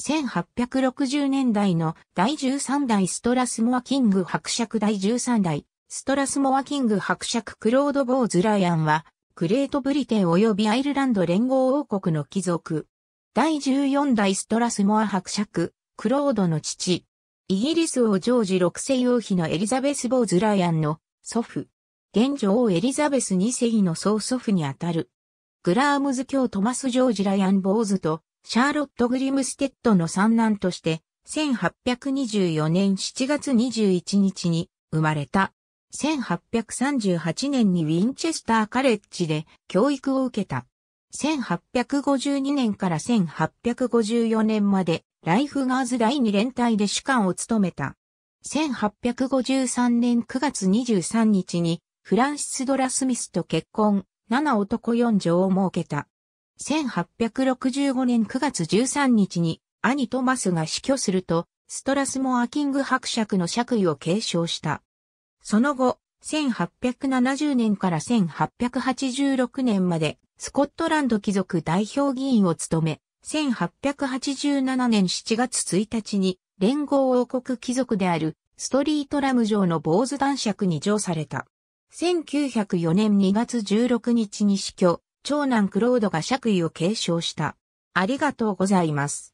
1860年代の第13代ストラスモアキング伯爵第13代ストラスモアキング伯爵クロード・ボーズ・ライアンはグレートブリテン及びアイルランド連合王国の貴族。第14代ストラスモア伯爵クロードの父。イギリス王ジョージ6世王妃のエリザベス・ボーズ・ライアンの祖父。現女王エリザベス2世の曽祖父にあたる。グラームズ教トマス・ジョージ・ライアン・ボーズとシャーロット・グリムステッドの三男として、1824年7月21日に生まれた。1838年にウィンチェスター・カレッジで教育を受けた。1852年から1854年までライフガーズ第2連隊で主幹を務めた。1853年9月23日にフランシス・ドラ・スミスと結婚、7男4女を設けた。1865年9月13日に兄トマスが死去すると、ストラスモアキング伯爵の爵位を継承した。その後、1870年から1886年まで、スコットランド貴族代表議員を務め、1887年7月1日に、連合王国貴族である、ストリートラム城の坊主男爵に上された。1904年2月16日に死去、長男クロードが爵位を継承した。ありがとうございます。